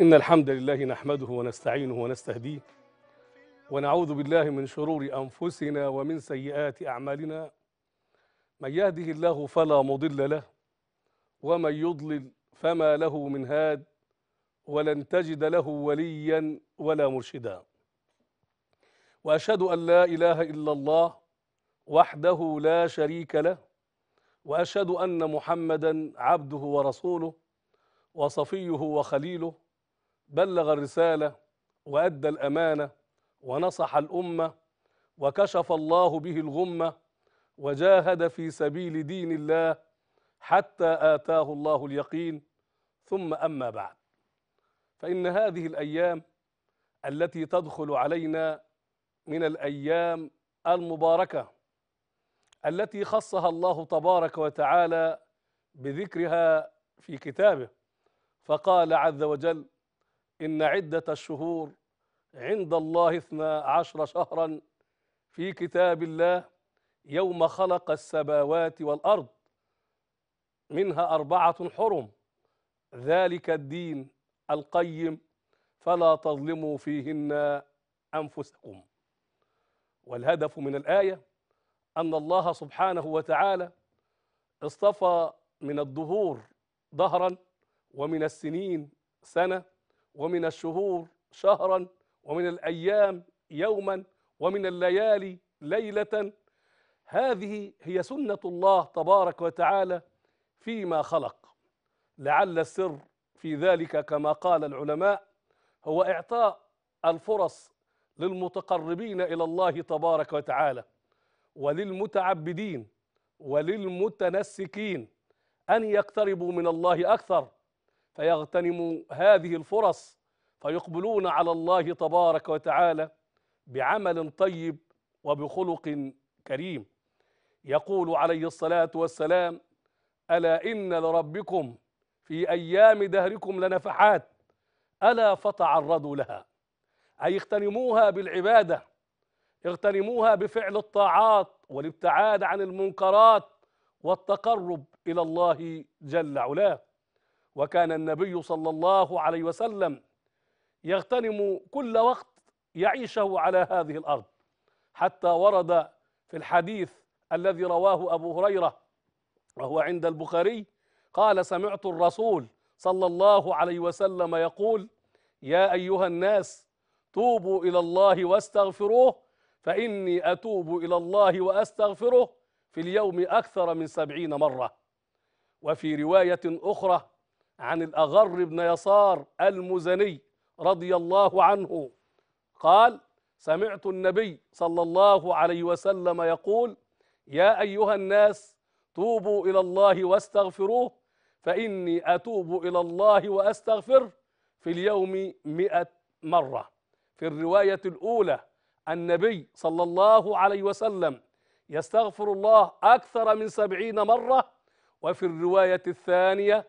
إن الحمد لله نحمده ونستعينه ونستهديه ونعوذ بالله من شرور أنفسنا ومن سيئات أعمالنا من يهده الله فلا مضل له ومن يضلل فما له من هاد ولن تجد له وليا ولا مرشدا وأشهد أن لا إله إلا الله وحده لا شريك له وأشهد أن محمدا عبده ورسوله وصفيه وخليله بلغ الرسالة وأدى الأمانة ونصح الأمة وكشف الله به الغمة وجاهد في سبيل دين الله حتى آتاه الله اليقين ثم أما بعد فإن هذه الأيام التي تدخل علينا من الأيام المباركة التي خصها الله تبارك وتعالى بذكرها في كتابه فقال عز وجل إن عدة الشهور عند الله اثنا عشر شهرا في كتاب الله يوم خلق السماوات والأرض منها أربعة حرم ذلك الدين القيم فلا تظلموا فيهن أنفسكم والهدف من الآية أن الله سبحانه وتعالى اصطفى من الدهور دهرا ومن السنين سنة ومن الشهور شهرا ومن الأيام يوما ومن الليالي ليلة هذه هي سنة الله تبارك وتعالى فيما خلق لعل السر في ذلك كما قال العلماء هو إعطاء الفرص للمتقربين إلى الله تبارك وتعالى وللمتعبدين وللمتنسكين أن يقتربوا من الله أكثر فيغتنموا هذه الفرص فيقبلون على الله تبارك وتعالى بعمل طيب وبخلق كريم يقول عليه الصلاه والسلام الا ان لربكم في ايام دهركم لنفحات الا فتعرضوا لها اي اغتنموها بالعباده اغتنموها بفعل الطاعات والابتعاد عن المنكرات والتقرب الى الله جل علاه وكان النبي صلى الله عليه وسلم يغتنم كل وقت يعيشه على هذه الارض حتى ورد في الحديث الذي رواه ابو هريره وهو عند البخاري قال سمعت الرسول صلى الله عليه وسلم يقول يا ايها الناس توبوا الى الله واستغفروه فاني اتوب الى الله واستغفره في اليوم اكثر من سبعين مره وفي روايه اخرى عن الأغر بن يسار المزني رضي الله عنه قال سمعت النبي صلى الله عليه وسلم يقول يا أيها الناس توبوا إلى الله واستغفروه فإني أتوب إلى الله وأستغفر في اليوم مئة مرة في الرواية الأولى النبي صلى الله عليه وسلم يستغفر الله أكثر من سبعين مرة وفي الرواية الثانية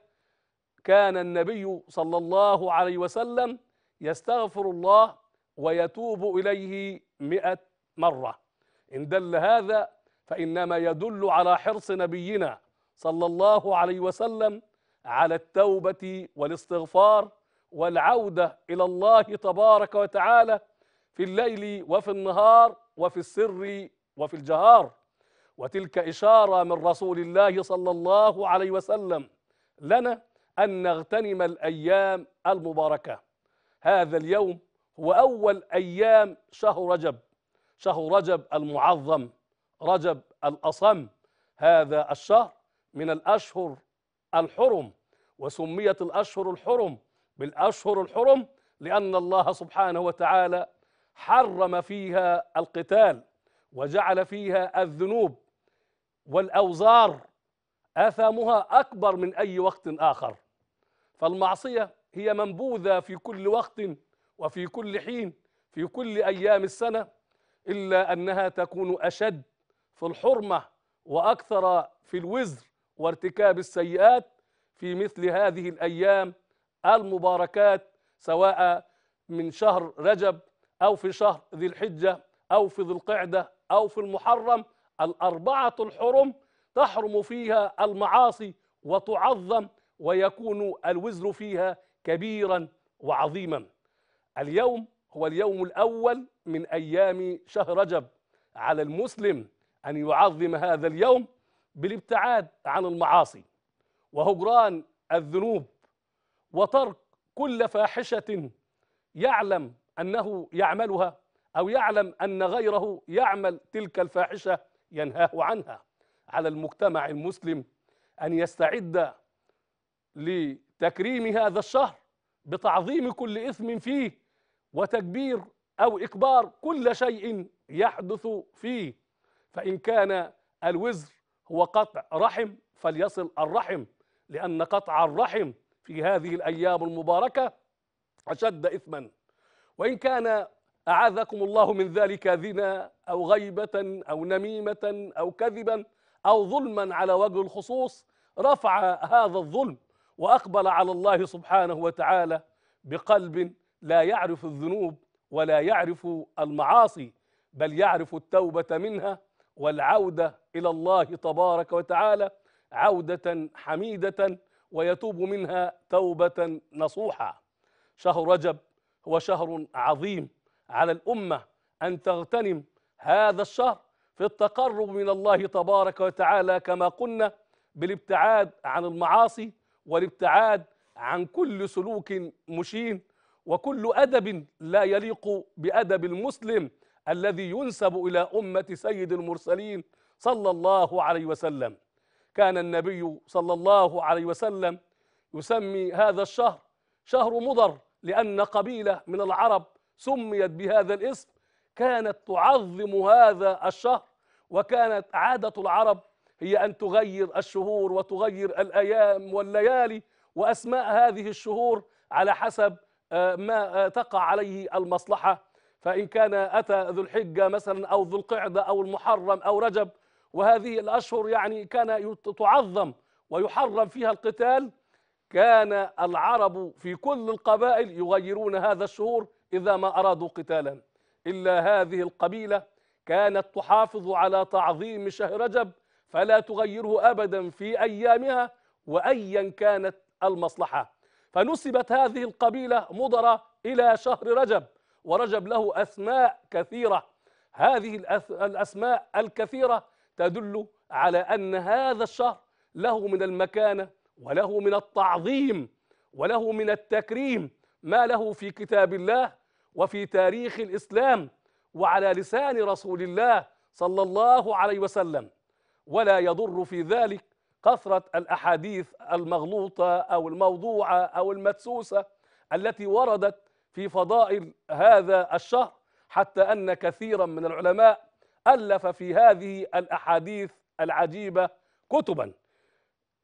كان النبي صلى الله عليه وسلم يستغفر الله ويتوب إليه مئة مرة إن دل هذا فإنما يدل على حرص نبينا صلى الله عليه وسلم على التوبة والاستغفار والعودة إلى الله تبارك وتعالى في الليل وفي النهار وفي السر وفي الجهار وتلك إشارة من رسول الله صلى الله عليه وسلم لنا أن نغتنم الأيام المباركة هذا اليوم هو أول أيام شهر رجب شهر رجب المعظم رجب الأصم هذا الشهر من الأشهر الحرم وسميت الأشهر الحرم بالأشهر الحرم لأن الله سبحانه وتعالى حرم فيها القتال وجعل فيها الذنوب والأوزار آثامها أكبر من أي وقت آخر فالمعصية هي منبوذة في كل وقت وفي كل حين في كل أيام السنة إلا أنها تكون أشد في الحرمة وأكثر في الوزر وارتكاب السيئات في مثل هذه الأيام المباركات سواء من شهر رجب أو في شهر ذي الحجة أو في ذي القعدة أو في المحرم الأربعة الحرم تحرم فيها المعاصي وتعظم ويكون الوزر فيها كبيرا وعظيما اليوم هو اليوم الأول من أيام شهر رجب على المسلم أن يعظم هذا اليوم بالابتعاد عن المعاصي وهجران الذنوب وترك كل فاحشة يعلم أنه يعملها أو يعلم أن غيره يعمل تلك الفاحشة ينهاه عنها على المجتمع المسلم أن يستعد لتكريم هذا الشهر بتعظيم كل إثم فيه وتكبير أو إكبار كل شيء يحدث فيه فإن كان الوزر هو قطع رحم فليصل الرحم لأن قطع الرحم في هذه الأيام المباركة أشد إثما وإن كان أعاذكم الله من ذلك ذنا أو غيبة أو نميمة أو كذبا أو ظلما على وجه الخصوص رفع هذا الظلم واقبل على الله سبحانه وتعالى بقلب لا يعرف الذنوب ولا يعرف المعاصي بل يعرف التوبه منها والعوده الى الله تبارك وتعالى عوده حميده ويتوب منها توبه نصوحه شهر رجب هو شهر عظيم على الامه ان تغتنم هذا الشهر في التقرب من الله تبارك وتعالى كما قلنا بالابتعاد عن المعاصي والابتعاد عن كل سلوك مشين وكل أدب لا يليق بأدب المسلم الذي ينسب إلى أمة سيد المرسلين صلى الله عليه وسلم كان النبي صلى الله عليه وسلم يسمي هذا الشهر شهر مضر لأن قبيلة من العرب سميت بهذا الاسم كانت تعظم هذا الشهر وكانت عادة العرب هي أن تغير الشهور وتغير الأيام والليالي وأسماء هذه الشهور على حسب آه، ما آه، تقع عليه المصلحة فإن كان أتى ذو الحجة مثلا أو ذو القعدة أو المحرم أو رجب وهذه الأشهر يعني كان تعظم ويحرم فيها القتال كان العرب في كل القبائل يغيرون هذا الشهور إذا ما أرادوا قتالا إلا هذه القبيلة كانت تحافظ على تعظيم شهر رجب فلا تغيره أبدا في أيامها وأيا كانت المصلحة فنسبت هذه القبيلة مضرة إلى شهر رجب ورجب له أسماء كثيرة هذه الأسماء الكثيرة تدل على أن هذا الشهر له من المكانة وله من التعظيم وله من التكريم ما له في كتاب الله وفي تاريخ الإسلام وعلى لسان رسول الله صلى الله عليه وسلم ولا يضر في ذلك كثرة الأحاديث المغلوطة أو الموضوعة أو المدسوسة التي وردت في فضائل هذا الشهر حتى أن كثيرا من العلماء ألف في هذه الأحاديث العجيبة كتبا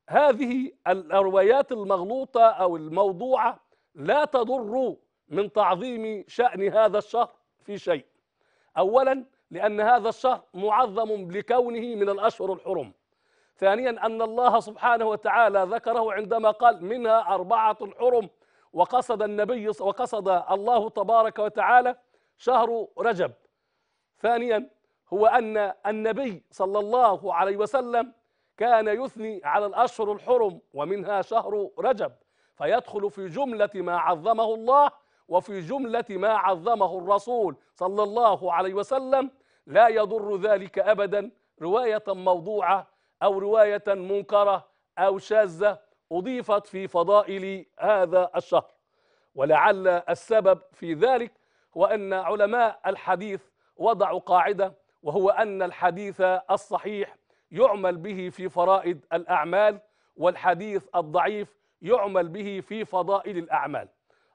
هذه الروايات المغلوطة أو الموضوعة لا تضر من تعظيم شأن هذا الشهر في شيء أولا لأن هذا الشهر معظم لكونه من الأشهر الحرم ثانيا أن الله سبحانه وتعالى ذكره عندما قال منها أربعة حرم وقصد النبي وقصد الله تبارك وتعالى شهر رجب ثانيا هو أن النبي صلى الله عليه وسلم كان يثني على الأشهر الحرم ومنها شهر رجب فيدخل في جملة ما عظمه الله وفي جملة ما عظمه الرسول صلى الله عليه وسلم لا يضر ذلك أبدا رواية موضوعة أو رواية منكرة أو شاذة أضيفت في فضائل هذا الشهر ولعل السبب في ذلك هو أن علماء الحديث وضعوا قاعدة وهو أن الحديث الصحيح يعمل به في فرائد الأعمال والحديث الضعيف يعمل به في فضائل الأعمال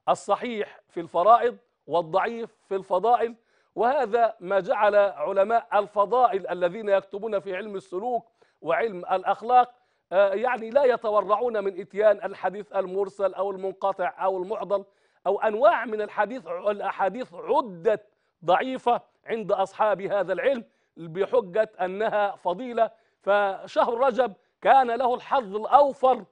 الصحيح في الفرائض والضعيف في الفضائل وهذا ما جعل علماء الفضائل الذين يكتبون في علم السلوك وعلم الأخلاق آه، يعني لا يتورعون من إتيان الحديث المرسل أو المنقطع أو المعضل أو أنواع من الحديث الأحاديث عدت ضعيفة عند أصحاب هذا العلم بحجة أنها فضيلة فشهر رجب كان له الحظ الأوفر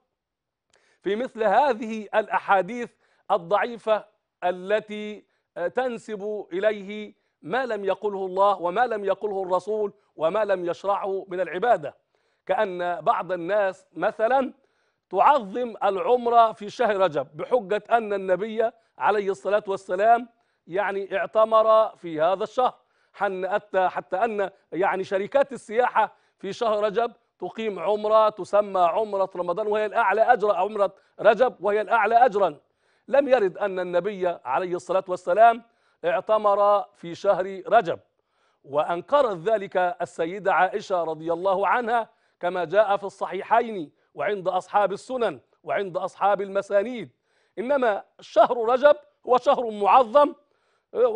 في مثل هذه الأحاديث الضعيفة التي آه، تنسب إليه ما لم يقله الله وما لم يقله الرسول وما لم يشرعه من العباده كان بعض الناس مثلا تعظم العمره في شهر رجب بحجه ان النبي عليه الصلاه والسلام يعني اعتمر في هذا الشهر حتى حتى ان يعني شركات السياحه في شهر رجب تقيم عمره تسمى عمره رمضان وهي الاعلى اجرا عمره رجب وهي الاعلى اجرا لم يرد ان النبي عليه الصلاه والسلام اعتمر في شهر رجب وأنكرت ذلك السيدة عائشة رضي الله عنها كما جاء في الصحيحين وعند أصحاب السنن وعند أصحاب المسانيد إنما شهر رجب هو شهر معظم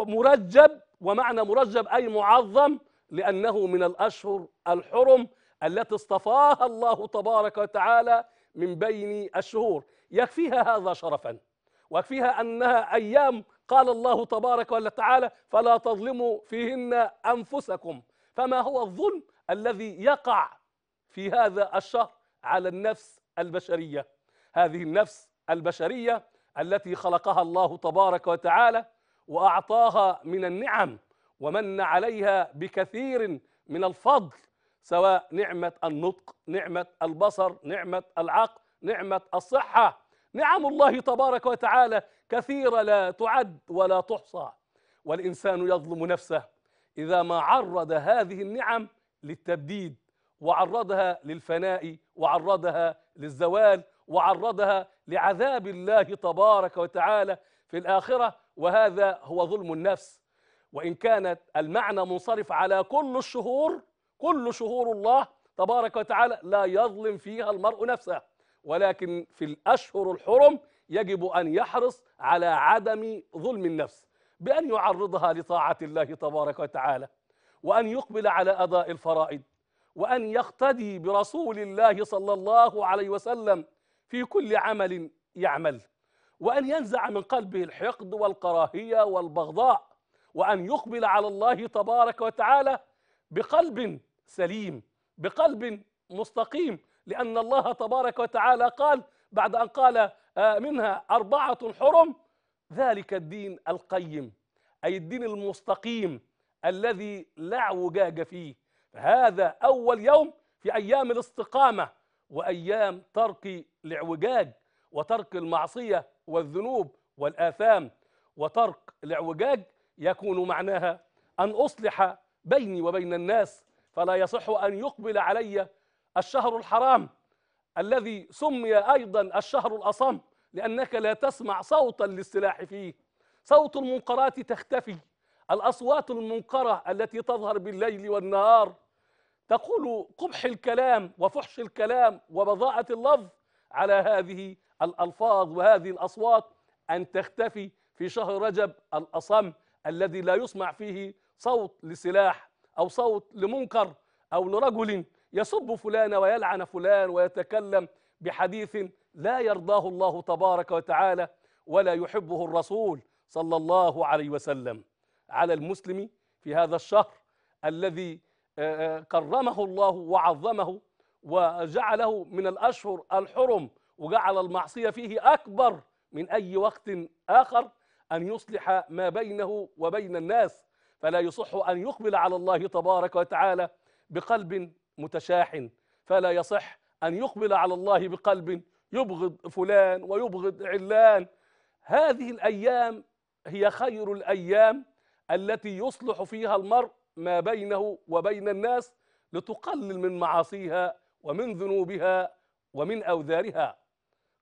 مرجب ومعنى مرجب أي معظم لأنه من الأشهر الحرم التي اصطفاها الله تبارك وتعالى من بين الشهور يكفيها هذا شرفا ويكفيها أنها أيام قال الله تبارك وتعالى فلا تظلموا فيهن أنفسكم فما هو الظلم الذي يقع في هذا الشهر على النفس البشرية هذه النفس البشرية التي خلقها الله تبارك وتعالى وأعطاها من النعم ومن عليها بكثير من الفضل سواء نعمة النطق نعمة البصر نعمة العقل نعمة الصحة نعم الله تبارك وتعالى كثيرة لا تعد ولا تحصى والإنسان يظلم نفسه إذا ما عرض هذه النعم للتبديد وعرضها للفناء وعرضها للزوال وعرضها لعذاب الله تبارك وتعالى في الآخرة وهذا هو ظلم النفس وإن كانت المعنى منصرف على كل الشهور كل شهور الله تبارك وتعالى لا يظلم فيها المرء نفسه ولكن في الأشهر الحرم يجب أن يحرص على عدم ظلم النفس بأن يعرضها لطاعة الله تبارك وتعالى وأن يقبل على أداء الفرائض وأن يقتدي برسول الله صلى الله عليه وسلم في كل عمل يعمل وأن ينزع من قلبه الحقد والكراهية والبغضاء وأن يقبل على الله تبارك وتعالى بقلب سليم بقلب مستقيم لأن الله تبارك وتعالى قال بعد أن قال آه، منها أربعة حرم ذلك الدين القيم أي الدين المستقيم الذي لا وجاج فيه هذا أول يوم في أيام الاستقامة وأيام ترك الاعوجاج وترك المعصية والذنوب والآثام وترك الاعوجاج يكون معناها أن أصلح بيني وبين الناس فلا يصح أن يقبل علي الشهر الحرام الذي سمي أيضا الشهر الأصم لأنك لا تسمع صوتا للسلاح فيه صوت المنكرات تختفي الأصوات المنقرة التي تظهر بالليل والنهار تقول قبح الكلام وفحش الكلام وبضاعة اللفظ على هذه الألفاظ وهذه الأصوات أن تختفي في شهر رجب الأصم الذي لا يسمع فيه صوت لسلاح أو صوت لمنكر أو لرجل يسب فلان ويلعن فلان ويتكلم بحديث لا يرضاه الله تبارك وتعالى ولا يحبه الرسول صلى الله عليه وسلم على المسلم في هذا الشهر الذي آه، آه، كرمه الله وعظمه وجعله من الاشهر الحرم وجعل المعصيه فيه اكبر من اي وقت اخر ان يصلح ما بينه وبين الناس فلا يصح ان يقبل على الله تبارك وتعالى بقلب متشاحن فلا يصح أن يقبل على الله بقلب يبغض فلان ويبغض علان هذه الأيام هي خير الأيام التي يصلح فيها المرء ما بينه وبين الناس لتقلل من معاصيها ومن ذنوبها ومن أوذارها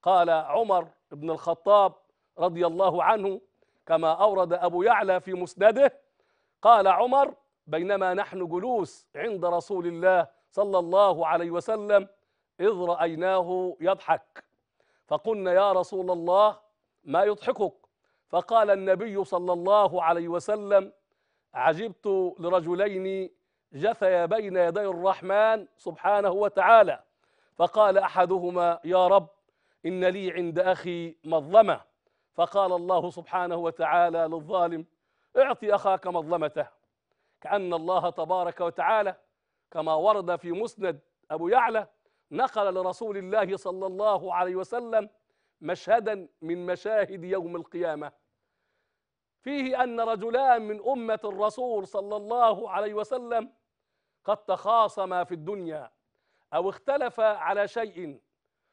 قال عمر بن الخطاب رضي الله عنه كما أورد أبو يعلى في مسنده قال عمر بينما نحن جلوس عند رسول الله صلى الله عليه وسلم إذ رأيناه يضحك فقلنا يا رسول الله ما يضحكك فقال النبي صلى الله عليه وسلم عجبت لرجلين جثيا بين يدي الرحمن سبحانه وتعالى فقال احدهما يا رب ان لي عند اخي مظلمه فقال الله سبحانه وتعالى للظالم اعطي اخاك مظلمته كان الله تبارك وتعالى كما ورد في مسند أبو يعلى نقل لرسول الله صلى الله عليه وسلم مشهدا من مشاهد يوم القيامة فيه أن رجلان من أمة الرسول صلى الله عليه وسلم قد تخاصما في الدنيا أو اختلفا على شيء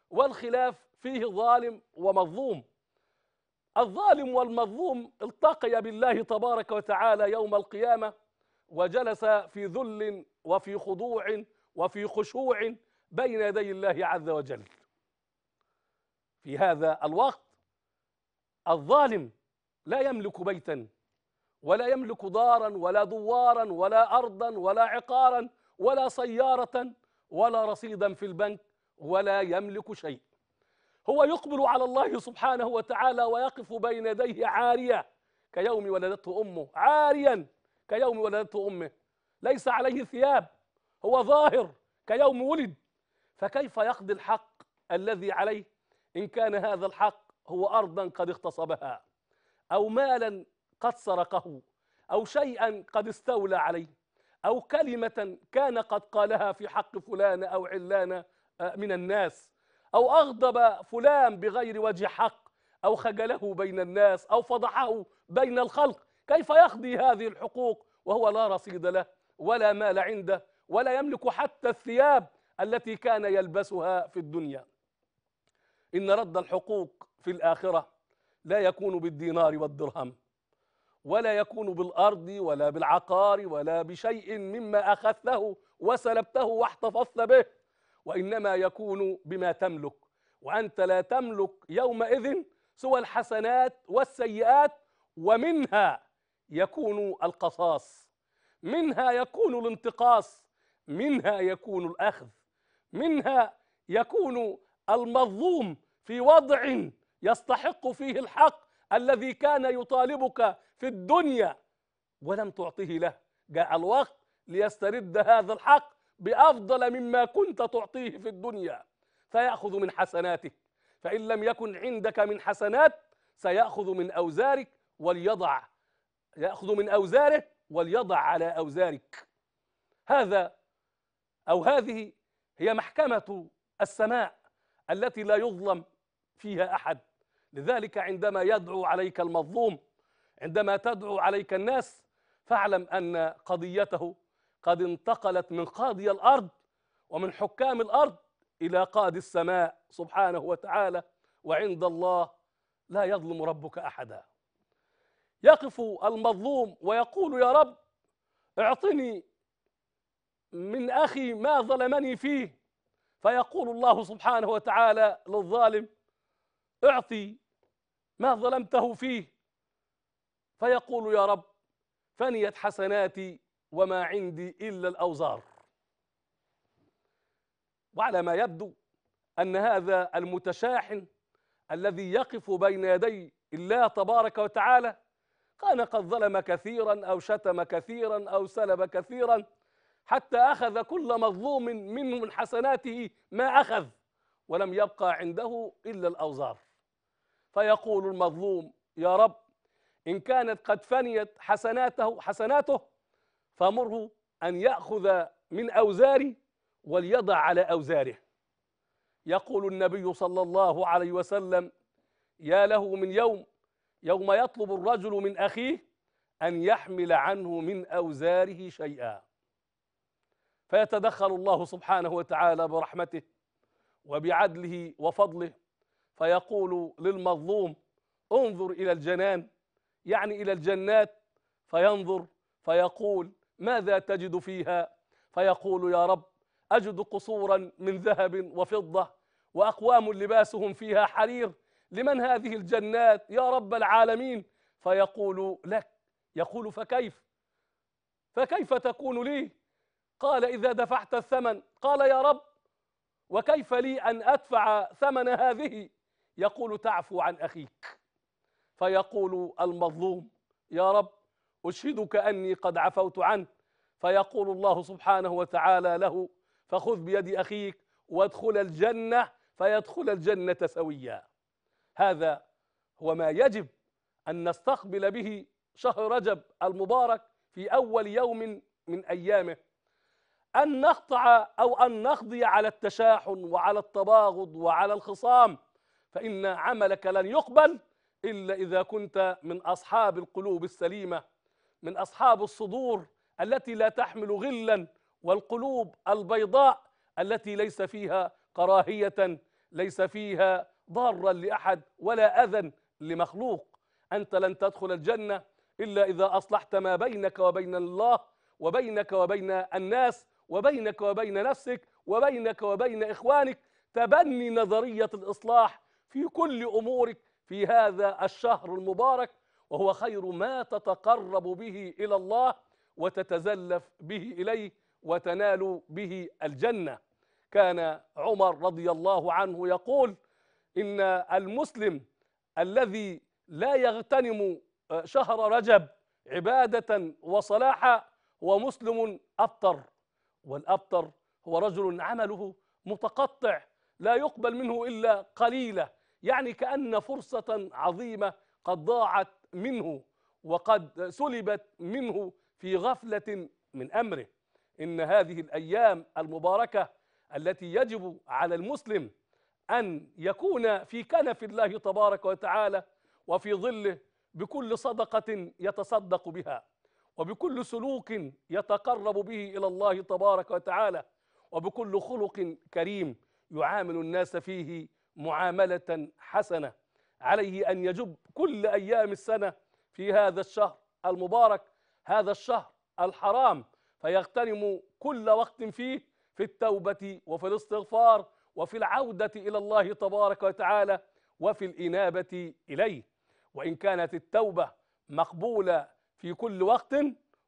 والخلاف فيه ظالم ومظلوم الظالم والمظلوم التقي بالله تبارك وتعالى يوم القيامة وجلس في ذل وفي خضوع وفي خشوع بين يدي الله عز وجل في هذا الوقت الظالم لا يملك بيتا ولا يملك دارا ولا دوارا ولا ارضا ولا عقارا ولا سياره ولا رصيدا في البنك ولا يملك شيء هو يقبل على الله سبحانه وتعالى ويقف بين يديه عاريه كيوم ولدته امه عاريا كيوم ولدته امه ليس عليه ثياب هو ظاهر كيوم ولد فكيف يقضي الحق الذي عليه ان كان هذا الحق هو ارضا قد اغتصبها او مالا قد سرقه او شيئا قد استولى عليه او كلمه كان قد قالها في حق فلان او علان آه، من الناس او اغضب فلان بغير وجه حق او خجله بين الناس او فضحه بين الخلق كيف يقضي هذه الحقوق وهو لا رصيد له ولا مال عنده ولا يملك حتى الثياب التي كان يلبسها في الدنيا ان رد الحقوق في الاخره لا يكون بالدينار والدرهم ولا يكون بالارض ولا بالعقار ولا بشيء مما اخذته وسلبته واحتفظت به وانما يكون بما تملك وانت لا تملك يومئذ سوى الحسنات والسيئات ومنها يكون القصاص منها يكون الانتقاص منها يكون الاخذ منها يكون المظلوم في وضع يستحق فيه الحق الذي كان يطالبك في الدنيا ولم تعطه له جاء الوقت ليسترد هذا الحق بافضل مما كنت تعطيه في الدنيا فياخذ من حسناتك فان لم يكن عندك من حسنات سياخذ من اوزارك وليضع يأخذ من أوزاره وليضع على أوزارك هذا أو هذه هي محكمة السماء التي لا يظلم فيها أحد لذلك عندما يدعو عليك المظلوم عندما تدعو عليك الناس فاعلم أن قضيته قد انتقلت من قاضي الأرض ومن حكام الأرض إلى قاضي السماء سبحانه وتعالى وعند الله لا يظلم ربك أحدا يقف المظلوم ويقول يا رب اعطني من اخي ما ظلمني فيه فيقول الله سبحانه وتعالى للظالم اعطي ما ظلمته فيه فيقول يا رب فنيت حسناتي وما عندي الا الاوزار وعلى ما يبدو ان هذا المتشاحن الذي يقف بين يدي الله تبارك وتعالى كان قد ظلم كثيرا أو شتم كثيرا أو سلب كثيرا حتى أخذ كل مظلوم منه من حسناته ما أخذ ولم يبقى عنده إلا الأوزار فيقول المظلوم يا رب إن كانت قد فنيت حسناته حسناته فمره أن يأخذ من أوزاري وليضع على أوزاره يقول النبي صلى الله عليه وسلم يا له من يوم يوم يطلب الرجل من أخيه أن يحمل عنه من أوزاره شيئا فيتدخل الله سبحانه وتعالى برحمته وبعدله وفضله فيقول للمظلوم انظر إلى الجنان يعني إلى الجنات فينظر فيقول ماذا تجد فيها فيقول يا رب أجد قصورا من ذهب وفضة وأقوام لباسهم فيها حرير لمن هذه الجنات يا رب العالمين فيقول لك يقول فكيف فكيف تكون لي قال إذا دفعت الثمن قال يا رب وكيف لي أن أدفع ثمن هذه يقول تعفو عن أخيك فيقول المظلوم يا رب أشهدك أني قد عفوت عنه فيقول الله سبحانه وتعالى له فخذ بيد أخيك وادخل الجنة فيدخل الجنة سويا هذا هو ما يجب أن نستقبل به شهر رجب المبارك في أول يوم من أيامه أن نقطع أو أن نقضي على التشاحن وعلى التباغض وعلى الخصام فإن عملك لن يقبل إلا إذا كنت من أصحاب القلوب السليمة من أصحاب الصدور التي لا تحمل غلا والقلوب البيضاء التي ليس فيها كراهية ليس فيها ضارا لأحد ولا أذى لمخلوق أنت لن تدخل الجنة إلا إذا أصلحت ما بينك وبين الله وبينك وبين الناس وبينك وبين نفسك وبينك وبين إخوانك تبني نظرية الإصلاح في كل أمورك في هذا الشهر المبارك وهو خير ما تتقرب به إلى الله وتتزلف به إليه وتنال به الجنة كان عمر رضي الله عنه يقول إن المسلم الذي لا يغتنم آه، شهر رجب عبادة وصلاحا هو مسلم أبطر والأبطر هو رجل عمله متقطع لا يقبل منه إلا قليلة يعني كأن فرصة عظيمة قد ضاعت منه وقد سلبت منه في غفلة من أمره إن هذه الأيام المباركة التي يجب على المسلم أن يكون في كنف الله تبارك وتعالى وفي ظله بكل صدقة يتصدق بها وبكل سلوك يتقرب به إلى الله تبارك وتعالى وبكل خلق كريم يعامل الناس فيه معاملة حسنة عليه أن يجب كل أيام السنة في هذا الشهر المبارك هذا الشهر الحرام فيغتنم كل وقت فيه في التوبة وفي الاستغفار وفي العودة إلى الله تبارك وتعالى وفي الإنابة إليه وإن كانت التوبة مقبولة في كل وقت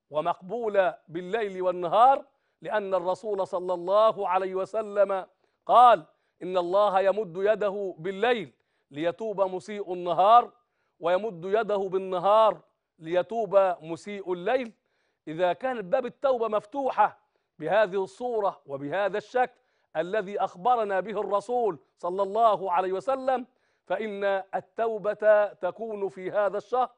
ومقبولة بالليل والنهار لأن الرسول صلى الله عليه وسلم قال إن الله يمد يده بالليل ليتوب مسيء النهار ويمد يده بالنهار ليتوب مسيء الليل إذا كان باب التوبة مفتوحة بهذه الصورة وبهذا الشكل الذي اخبرنا به الرسول صلى الله عليه وسلم فان التوبه تكون في هذا الشهر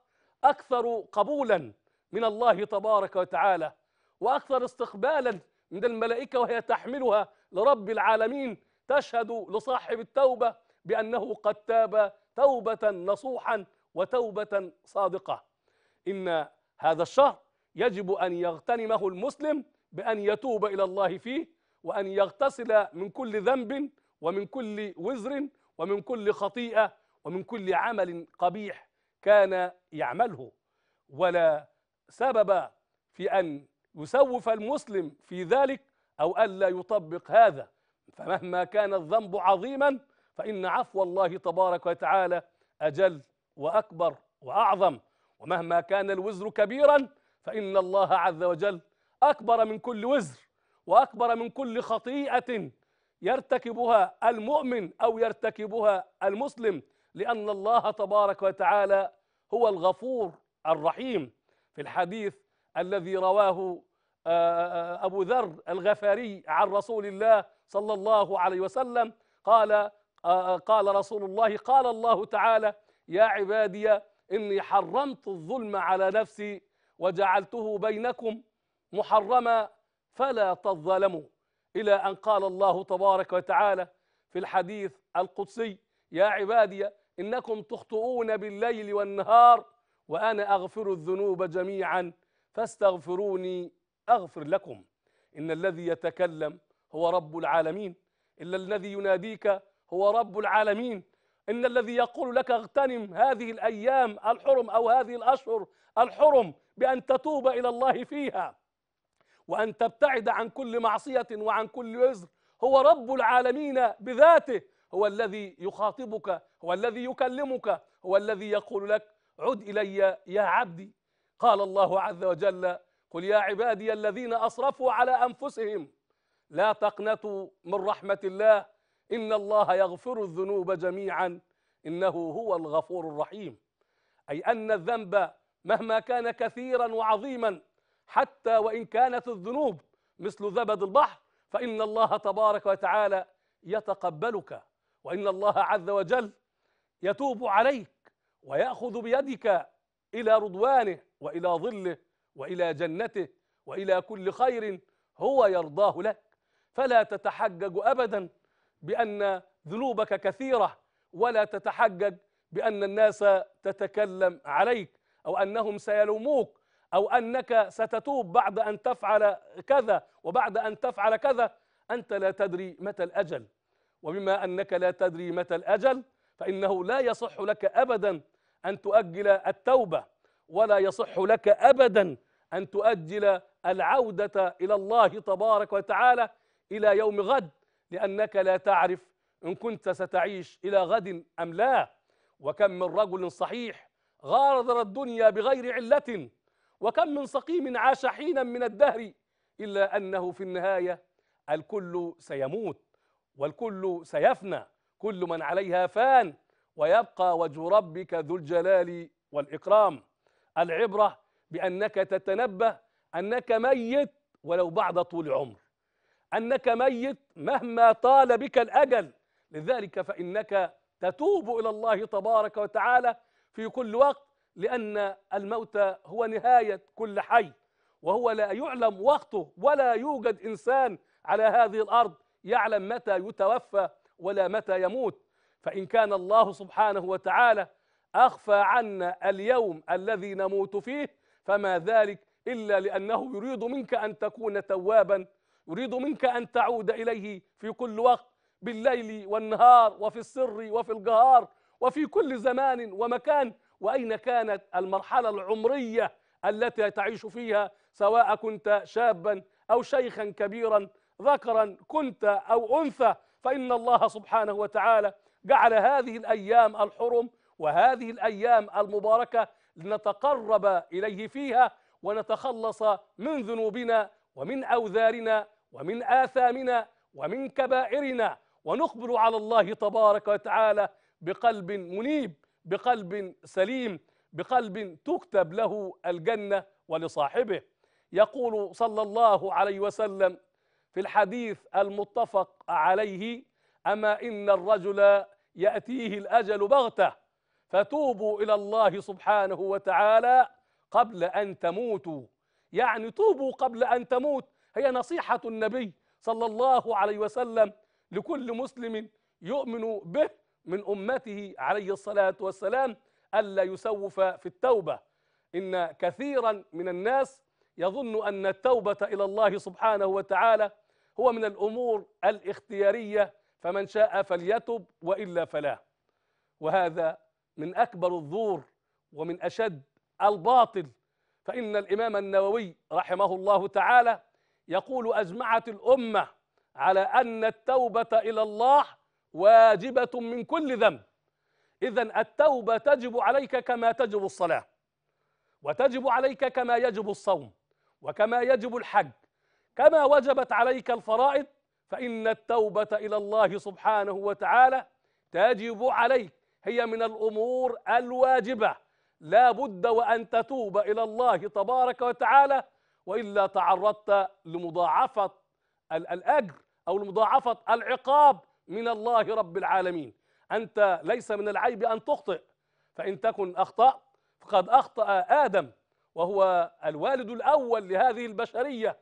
اكثر قبولا من الله تبارك وتعالى واكثر استقبالا من الملائكه وهي تحملها لرب العالمين تشهد لصاحب التوبه بانه قد تاب توبه نصوحا وتوبه صادقه ان هذا الشهر يجب ان يغتنمه المسلم بان يتوب الى الله فيه وأن يغتسل من كل ذنب ومن كل وزر ومن كل خطيئة ومن كل عمل قبيح كان يعمله ولا سبب في أن يسوف المسلم في ذلك أو ألا يطبق هذا فمهما كان الذنب عظيما فإن عفو الله تبارك وتعالى أجل وأكبر وأعظم ومهما كان الوزر كبيرا فإن الله عز وجل أكبر من كل وزر واكبر من كل خطيئه يرتكبها المؤمن او يرتكبها المسلم لان الله تبارك وتعالى هو الغفور الرحيم في الحديث الذي رواه آه، آه، ابو ذر الغفاري عن رسول الله صلى الله عليه وسلم قال آه، قال رسول الله قال الله تعالى يا عبادي اني حرمت الظلم على نفسي وجعلته بينكم محرما فلا تظلموا إلى أن قال الله تبارك وتعالى في الحديث القدسي يا عبادي إنكم تخطئون بالليل والنهار وأنا أغفر الذنوب جميعا فاستغفروني أغفر لكم إن الذي يتكلم هو رب العالمين إلا الذي يناديك هو رب العالمين إن الذي يقول لك اغتنم هذه الأيام الحرم أو هذه الأشهر الحرم بأن تتوب إلى الله فيها وأن تبتعد عن كل معصية وعن كل وزر هو رب العالمين بذاته هو الذي يخاطبك هو الذي يكلمك هو الذي يقول لك عد إلي يا عبدي قال الله عز وجل قل يا عبادي الذين أسرفوا على أنفسهم لا تقنطوا من رحمة الله إن الله يغفر الذنوب جميعا إنه هو الغفور الرحيم أي أن الذنب مهما كان كثيرا وعظيما حتى وإن كانت الذنوب مثل زبد البحر فإن الله تبارك وتعالى يتقبلك وإن الله عز وجل يتوب عليك ويأخذ بيدك إلى رضوانه وإلى ظله وإلى جنته وإلى كل خير هو يرضاه لك فلا تتحجج أبدا بأن ذنوبك كثيرة ولا تتحجج بأن الناس تتكلم عليك أو أنهم سيلوموك أو أنك ستتوب بعد أن تفعل كذا وبعد أن تفعل كذا أنت لا تدري متى الأجل وبما أنك لا تدري متى الأجل فإنه لا يصح لك أبدا أن تؤجل التوبة ولا يصح لك أبدا أن تؤجل العودة إلى الله تبارك وتعالى إلى يوم غد لأنك لا تعرف إن كنت ستعيش إلى غد أم لا وكم من رجل صحيح غادر الدنيا بغير علة وكم من سقيم عاش حينا من الدهر إلا أنه في النهاية الكل سيموت والكل سيفنى كل من عليها فان ويبقى وجه ربك ذو الجلال والإكرام العبرة بأنك تتنبه أنك ميت ولو بعد طول عمر أنك ميت مهما طال بك الأجل لذلك فإنك تتوب إلى الله تبارك وتعالى في كل وقت لأن الموت هو نهاية كل حي وهو لا يعلم وقته ولا يوجد إنسان على هذه الأرض يعلم متى يتوفى ولا متى يموت فإن كان الله سبحانه وتعالى أخفى عنا اليوم الذي نموت فيه فما ذلك إلا لأنه يريد منك أن تكون توابا يريد منك أن تعود إليه في كل وقت بالليل والنهار وفي السر وفي الجهار وفي كل زمان ومكان وأين كانت المرحلة العمرية التي تعيش فيها سواء كنت شابا أو شيخا كبيرا ذكرا كنت أو أنثى فإن الله سبحانه وتعالى جعل هذه الأيام الحرم وهذه الأيام المباركة لنتقرب إليه فيها ونتخلص من ذنوبنا ومن أوذارنا ومن آثامنا ومن كبائرنا ونقبل على الله تبارك وتعالى بقلب منيب بقلب سليم بقلب تكتب له الجنه ولصاحبه يقول صلى الله عليه وسلم في الحديث المتفق عليه اما ان الرجل ياتيه الاجل بغته فتوبوا الى الله سبحانه وتعالى قبل ان تموتوا يعني توبوا قبل ان تموت هي نصيحه النبي صلى الله عليه وسلم لكل مسلم يؤمن به من أمته عليه الصلاة والسلام ألا يسوف في التوبة إن كثيرا من الناس يظن أن التوبة إلى الله سبحانه وتعالى هو من الأمور الاختيارية فمن شاء فليتب وإلا فلا وهذا من أكبر الظور ومن أشد الباطل فإن الإمام النووي رحمه الله تعالى يقول أجمعت الأمة على أن التوبة إلى الله واجبة من كل ذنب إذا التوبة تجب عليك كما تجب الصلاة وتجب عليك كما يجب الصوم وكما يجب الحج كما وجبت عليك الفرائض فإن التوبة إلى الله سبحانه وتعالى تجب عليك هي من الأمور الواجبة لا بد وأن تتوب إلى الله تبارك وتعالى وإلا تعرضت لمضاعفة الأجر أو لمضاعفة العقاب من الله رب العالمين أنت ليس من العيب أن تخطئ فإن تكن أخطأ فقد أخطأ آدم وهو الوالد الأول لهذه البشرية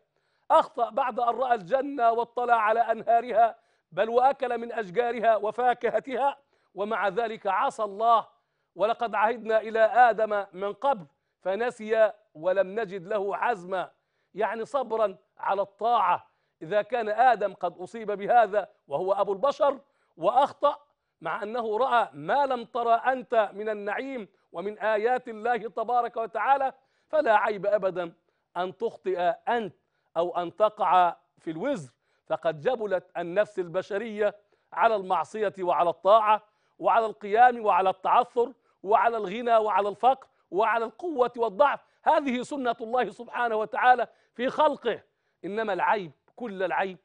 أخطأ بعد أن رأى الجنة واطلع على أنهارها بل وأكل من أشجارها وفاكهتها ومع ذلك عصى الله ولقد عهدنا إلى آدم من قبل فنسي ولم نجد له عزما يعني صبرا على الطاعة إذا كان آدم قد أصيب بهذا وهو أبو البشر وأخطأ مع أنه رأى ما لم ترى أنت من النعيم ومن آيات الله تبارك وتعالى فلا عيب أبدا أن تخطئ أنت أو أن تقع في الوزر فقد جبلت النفس البشرية على المعصية وعلى الطاعة وعلى القيام وعلى التعثر وعلى الغنى وعلى الفقر وعلى القوة والضعف هذه سنة الله سبحانه وتعالى في خلقه إنما العيب كل العيب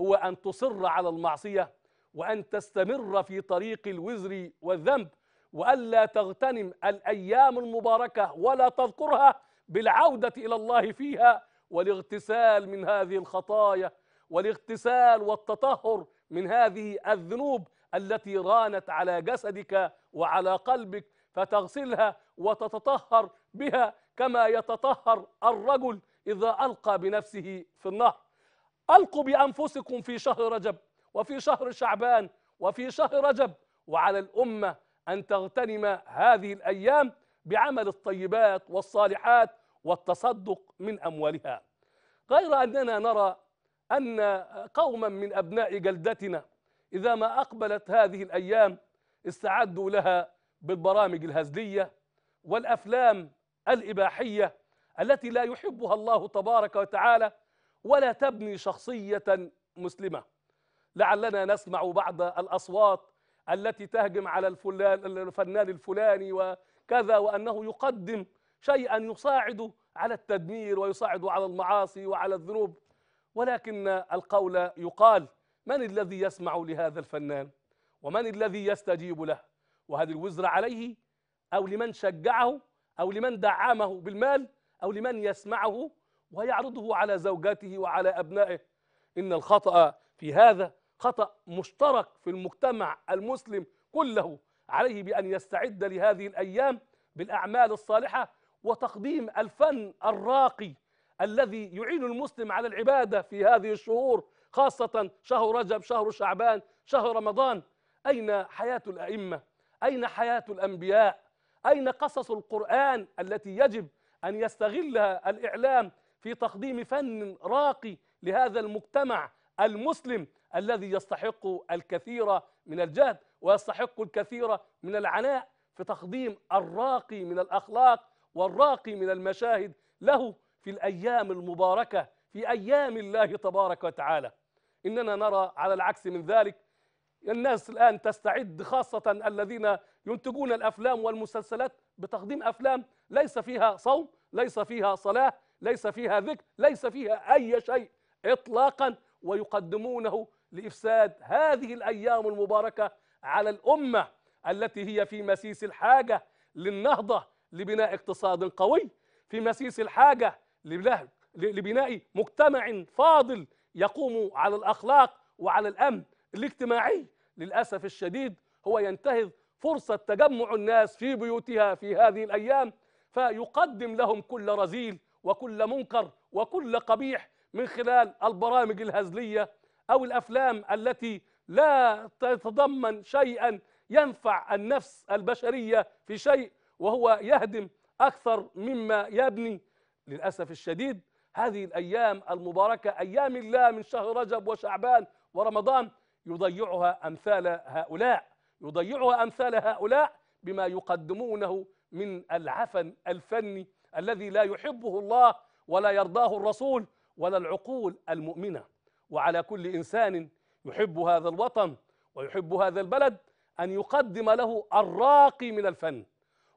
هو أن تصر على المعصية وأن تستمر في طريق الوزر والذنب وألا تغتنم الأيام المباركة ولا تذكرها بالعودة إلى الله فيها والاغتسال من هذه الخطايا والاغتسال والتطهر من هذه الذنوب التي رانت على جسدك وعلى قلبك فتغسلها وتتطهر بها كما يتطهر الرجل إذا ألقى بنفسه في النهر ألقوا بأنفسكم في شهر رجب وفي شهر شعبان وفي شهر رجب وعلى الأمة أن تغتنم هذه الأيام بعمل الطيبات والصالحات والتصدق من أموالها غير أننا نرى أن قوما من أبناء جلدتنا إذا ما أقبلت هذه الأيام استعدوا لها بالبرامج الهزلية والأفلام الإباحية التي لا يحبها الله تبارك وتعالى ولا تبني شخصية مسلمة لعلنا نسمع بعض الأصوات التي تهجم على الفلان الفنان الفلاني وكذا وأنه يقدم شيئا يساعد على التدمير ويساعد على المعاصي وعلى الذنوب ولكن القول يقال من الذي يسمع لهذا الفنان ومن الذي يستجيب له وهل الوزر عليه أو لمن شجعه أو لمن دعمه بالمال أو لمن يسمعه ويعرضه على زوجاته وعلى أبنائه إن الخطأ في هذا خطأ مشترك في المجتمع المسلم كله عليه بأن يستعد لهذه الأيام بالأعمال الصالحة وتقديم الفن الراقي الذي يعين المسلم على العبادة في هذه الشهور خاصة شهر رجب شهر شعبان شهر رمضان أين حياة الأئمة أين حياة الأنبياء أين قصص القرآن التي يجب أن يستغلها الإعلام في تقديم فن راقي لهذا المجتمع المسلم الذي يستحق الكثير من الجهد ويستحق الكثير من العناء في تقديم الراقي من الاخلاق والراقي من المشاهد له في الايام المباركه في ايام الله تبارك وتعالى اننا نرى على العكس من ذلك الناس الان تستعد خاصه الذين ينتجون الافلام والمسلسلات بتقديم افلام ليس فيها صوم ليس فيها صلاه ليس فيها ذكر ليس فيها أي شيء إطلاقا ويقدمونه لإفساد هذه الأيام المباركة على الأمة التي هي في مسيس الحاجة للنهضة لبناء اقتصاد قوي في مسيس الحاجة لبناء مجتمع فاضل يقوم على الأخلاق وعلى الأمن الاجتماعي للأسف الشديد هو ينتهز فرصة تجمع الناس في بيوتها في هذه الأيام فيقدم لهم كل رزيل وكل منكر وكل قبيح من خلال البرامج الهزليه او الافلام التي لا تتضمن شيئا ينفع النفس البشريه في شيء وهو يهدم اكثر مما يبني للاسف الشديد هذه الايام المباركه ايام الله من شهر رجب وشعبان ورمضان يضيعها امثال هؤلاء يضيعها امثال هؤلاء بما يقدمونه من العفن الفني الذي لا يحبه الله ولا يرضاه الرسول ولا العقول المؤمنه وعلى كل انسان يحب هذا الوطن ويحب هذا البلد ان يقدم له الراقي من الفن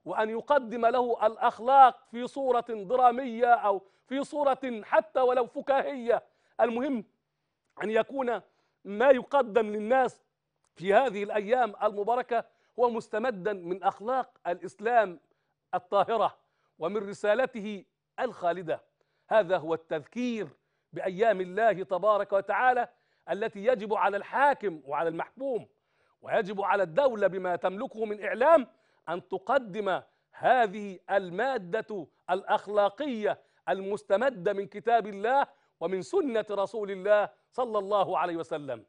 وان يقدم له الاخلاق في صوره دراميه او في صوره حتى ولو فكاهيه المهم ان يكون ما يقدم للناس في هذه الايام المباركه هو مستمدا من اخلاق الاسلام الطاهره ومن رسالته الخالده هذا هو التذكير بايام الله تبارك وتعالى التي يجب على الحاكم وعلى المحكوم ويجب على الدوله بما تملكه من اعلام ان تقدم هذه الماده الاخلاقيه المستمده من كتاب الله ومن سنه رسول الله صلى الله عليه وسلم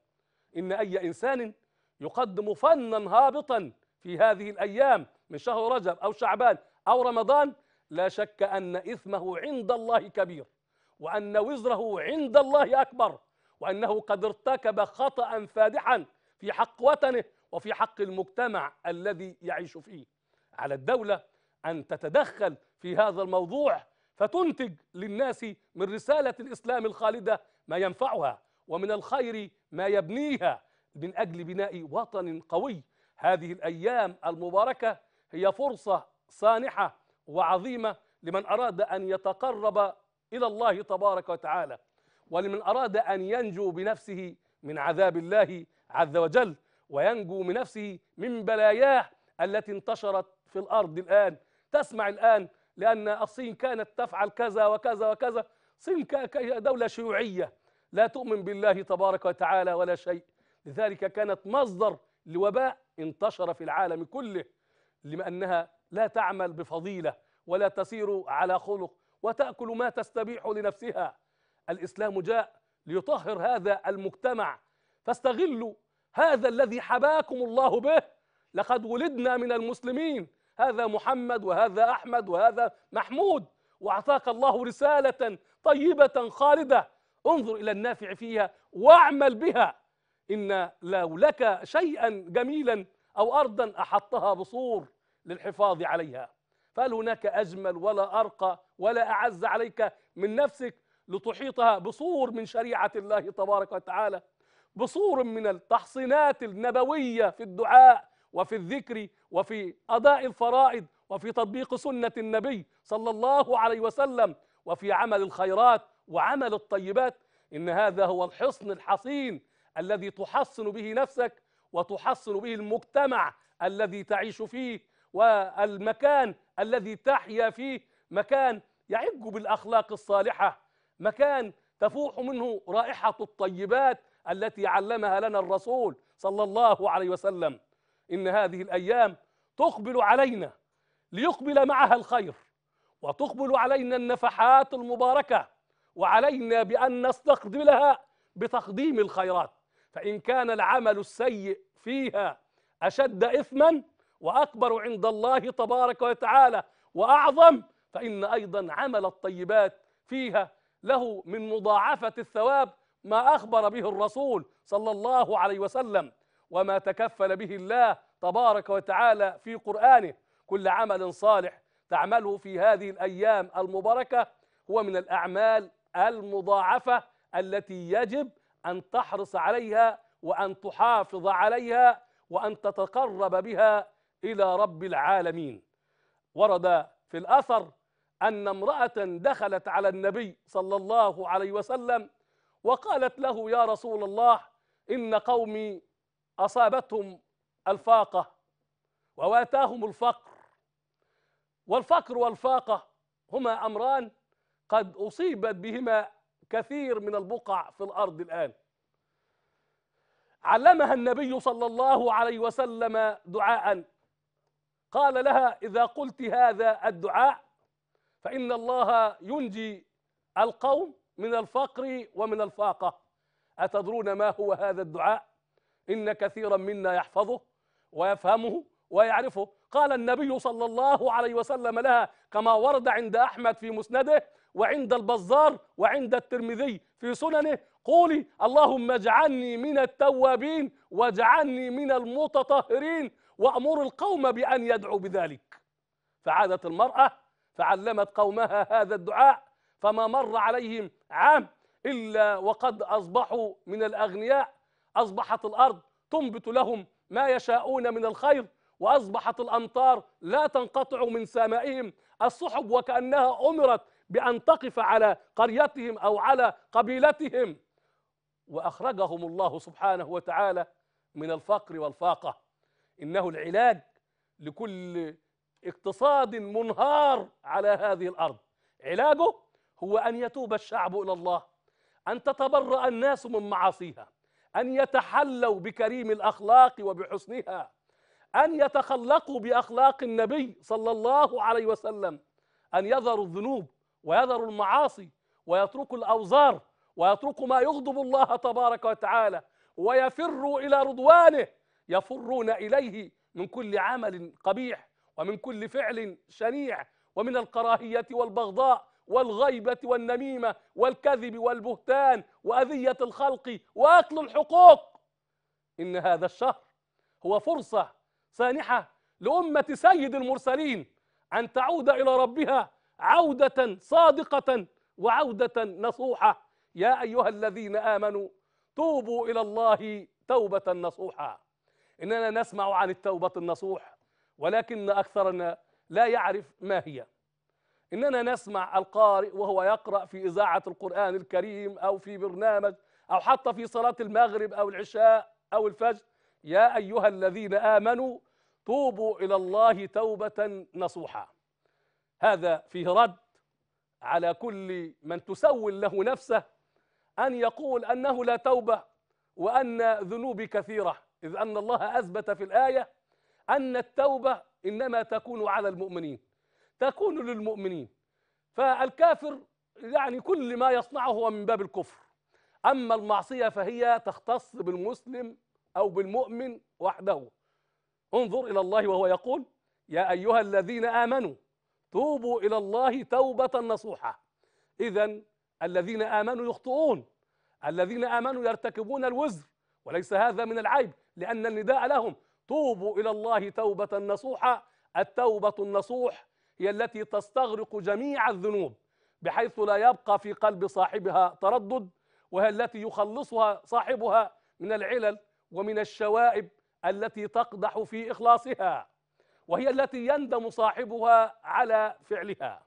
ان اي انسان يقدم فنا هابطا في هذه الايام من شهر رجب او شعبان او رمضان لا شك أن إثمه عند الله كبير وأن وزره عند الله أكبر وأنه قد ارتكب خطأ فادحا في حق وطنه وفي حق المجتمع الذي يعيش فيه على الدولة أن تتدخل في هذا الموضوع فتنتج للناس من رسالة الإسلام الخالدة ما ينفعها ومن الخير ما يبنيها من أجل بناء وطن قوي هذه الأيام المباركة هي فرصة صانحة وعظيمة لمن أراد أن يتقرب إلى الله تبارك وتعالى ولمن أراد أن ينجو بنفسه من عذاب الله عز وجل وينجو من نفسه من بلاياه التي انتشرت في الأرض الآن تسمع الآن لأن الصين كانت تفعل كذا وكذا وكذا الصين دولة شيوعية لا تؤمن بالله تبارك وتعالى ولا شيء لذلك كانت مصدر لوباء انتشر في العالم كله لأنها أنها لا تعمل بفضيلة ولا تسير على خلق وتأكل ما تستبيح لنفسها الإسلام جاء ليطهر هذا المجتمع فاستغلوا هذا الذي حباكم الله به لقد ولدنا من المسلمين هذا محمد وهذا أحمد وهذا محمود وأعطاك الله رسالة طيبة خالدة انظر إلى النافع فيها واعمل بها إن لو لك شيئا جميلا أو أرضا أحطها بصور للحفاظ عليها فهل هناك أجمل ولا أرقى ولا أعز عليك من نفسك لتحيطها بصور من شريعة الله تبارك وتعالى بصور من التحصينات النبوية في الدعاء وفي الذكر وفي أداء الفرائض وفي تطبيق سنة النبي صلى الله عليه وسلم وفي عمل الخيرات وعمل الطيبات إن هذا هو الحصن الحصين الذي تحصن به نفسك وتحصن به المجتمع الذي تعيش فيه والمكان الذي تحيا فيه مكان يعج بالاخلاق الصالحه مكان تفوح منه رائحه الطيبات التي علمها لنا الرسول صلى الله عليه وسلم ان هذه الايام تقبل علينا ليقبل معها الخير وتقبل علينا النفحات المباركه وعلينا بان نستقبلها بتقديم الخيرات فان كان العمل السيء فيها اشد اثما واكبر عند الله تبارك وتعالى واعظم فان ايضا عمل الطيبات فيها له من مضاعفه الثواب ما اخبر به الرسول صلى الله عليه وسلم وما تكفل به الله تبارك وتعالى في قرانه كل عمل صالح تعمله في هذه الايام المباركه هو من الاعمال المضاعفه التي يجب ان تحرص عليها وان تحافظ عليها وان تتقرب بها إلى رب العالمين ورد في الأثر أن امرأة دخلت على النبي صلى الله عليه وسلم وقالت له يا رسول الله إن قومي أصابتهم الفاقة وواتاهم الفقر والفقر والفاقة هما أمران قد أصيبت بهما كثير من البقع في الأرض الآن علمها النبي صلى الله عليه وسلم دعاء قال لها إذا قلت هذا الدعاء فإن الله ينجي القوم من الفقر ومن الفاقة أتدرون ما هو هذا الدعاء إن كثيرا منا يحفظه ويفهمه ويعرفه قال النبي صلى الله عليه وسلم لها كما ورد عند أحمد في مسنده وعند البزار وعند الترمذي في سننه قولي اللهم اجعلني من التوابين واجعلني من المتطهرين وأمر القوم بأن يدعوا بذلك فعادت المرأة فعلمت قومها هذا الدعاء فما مر عليهم عام إلا وقد أصبحوا من الأغنياء أصبحت الأرض تنبت لهم ما يشاءون من الخير وأصبحت الأمطار لا تنقطع من سمائهم السحب وكأنها أمرت بأن تقف على قريتهم أو على قبيلتهم وأخرجهم الله سبحانه وتعالى من الفقر والفاقة إنه العلاج لكل اقتصاد منهار على هذه الأرض علاجه هو أن يتوب الشعب إلى الله أن تتبرأ الناس من معاصيها أن يتحلوا بكريم الأخلاق وبحسنها أن يتخلقوا بأخلاق النبي صلى الله عليه وسلم أن يذروا الذنوب ويذروا المعاصي ويتركوا الأوزار ويتركوا ما يغضب الله تبارك وتعالى ويفروا إلى رضوانه يفرون إليه من كل عمل قبيح ومن كل فعل شنيع ومن الكراهية والبغضاء والغيبة والنميمة والكذب والبهتان وأذية الخلق وأكل الحقوق إن هذا الشهر هو فرصة سانحة لأمة سيد المرسلين أن تعود إلى ربها عودة صادقة وعودة نصوحة يا أيها الذين آمنوا توبوا إلى الله توبة نصوحة إننا نسمع عن التوبة النصوح ولكن أكثرنا لا يعرف ما هي إننا نسمع القارئ وهو يقرأ في إذاعة القرآن الكريم أو في برنامج أو حتى في صلاة المغرب أو العشاء أو الفجر يا أيها الذين آمنوا توبوا إلى الله توبة نصوحا هذا فيه رد على كل من تسول له نفسه أن يقول أنه لا توبة وأن ذنوبي كثيرة إذ أن الله أثبت في الآية أن التوبة إنما تكون على المؤمنين تكون للمؤمنين فالكافر يعني كل ما يصنعه هو من باب الكفر أما المعصية فهي تختص بالمسلم أو بالمؤمن وحده انظر إلى الله وهو يقول يا أيها الذين آمنوا توبوا إلى الله توبة نصوحة إذا الذين آمنوا يخطئون الذين آمنوا يرتكبون الوزر وليس هذا من العيب لأن النداء لهم توبوا إلى الله توبة نصوحة التوبة النصوح هي التي تستغرق جميع الذنوب بحيث لا يبقى في قلب صاحبها تردد وهي التي يخلصها صاحبها من العلل ومن الشوائب التي تقدح في إخلاصها وهي التي يندم صاحبها على فعلها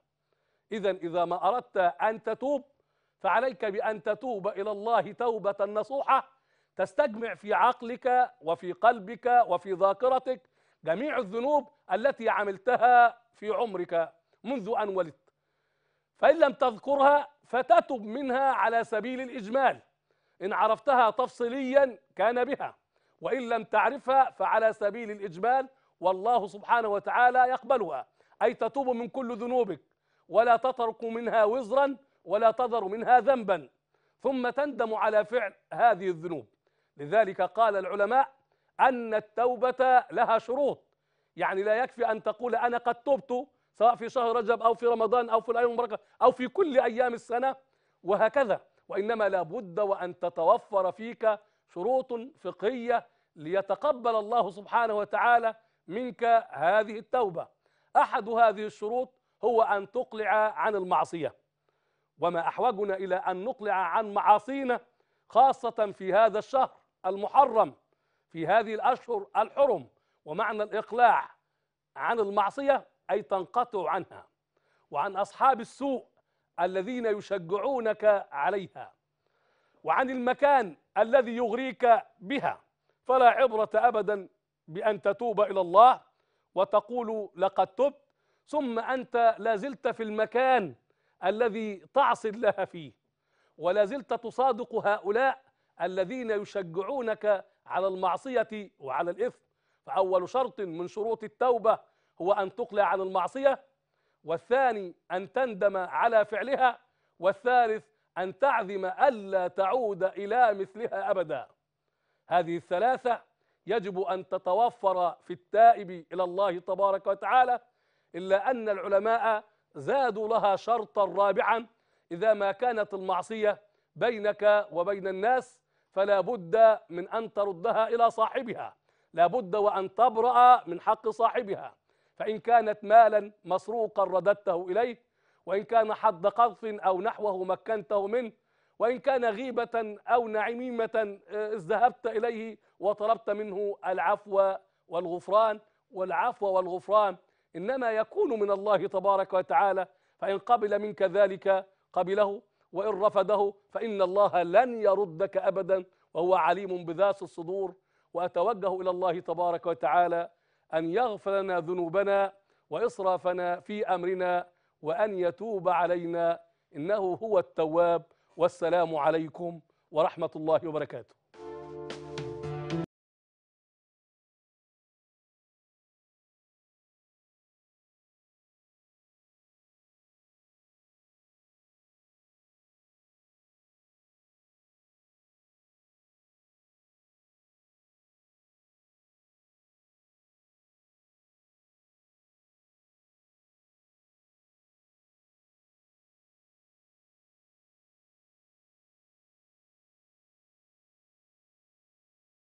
إذا إذا ما أردت أن تتوب فعليك بأن تتوب إلى الله توبة نصوحة تستجمع في عقلك وفي قلبك وفي ذاكرتك جميع الذنوب التي عملتها في عمرك منذ ان ولدت فان لم تذكرها فتتب منها على سبيل الاجمال ان عرفتها تفصيليا كان بها وان لم تعرفها فعلى سبيل الاجمال والله سبحانه وتعالى يقبلها اي تتوب من كل ذنوبك ولا تترك منها وزرا ولا تذر منها ذنبا ثم تندم على فعل هذه الذنوب لذلك قال العلماء أن التوبة لها شروط يعني لا يكفي أن تقول أنا قد تبت سواء في شهر رجب أو في رمضان أو في الأيام المباركة أو في كل أيام السنة وهكذا وإنما لابد وأن تتوفر فيك شروط فقهية ليتقبل الله سبحانه وتعالى منك هذه التوبة أحد هذه الشروط هو أن تقلع عن المعصية وما أحوجنا إلى أن نقلع عن معاصينا خاصة في هذا الشهر المحرم في هذه الأشهر الحرم ومعنى الإقلاع عن المعصية أي تنقطع عنها وعن أصحاب السوء الذين يشجعونك عليها وعن المكان الذي يغريك بها فلا عبرة أبدا بأن تتوب إلى الله وتقول لقد تبت ثم أنت لازلت في المكان الذي تعصي الله فيه ولا زلت تصادق هؤلاء الذين يشجعونك على المعصية وعلى الإثم فأول شرط من شروط التوبة هو أن تقلع عن المعصية والثاني أن تندم على فعلها والثالث أن تعزم ألا تعود إلى مثلها أبدا هذه الثلاثة يجب أن تتوفر في التائب إلى الله تبارك وتعالى إلا أن العلماء زادوا لها شرطا رابعا إذا ما كانت المعصية بينك وبين الناس فلا بد من أن تردها إلى صاحبها لا بد وأن تبرأ من حق صاحبها فإن كانت مالا مسروقا رددته إليه وإن كان حد قذف أو نحوه مكنته منه وإن كان غيبة أو نعيمة ذهبت آه، إليه وطلبت منه العفو والغفران والعفو والغفران إنما يكون من الله تبارك وتعالى فإن قبل منك ذلك قبله وإن رفضه فإن الله لن يردك أبدا وهو عليم بذات الصدور وأتوجه إلى الله تبارك وتعالى أن يغفر لنا ذنوبنا وإسرافنا في أمرنا وأن يتوب علينا إنه هو التواب والسلام عليكم ورحمة الله وبركاته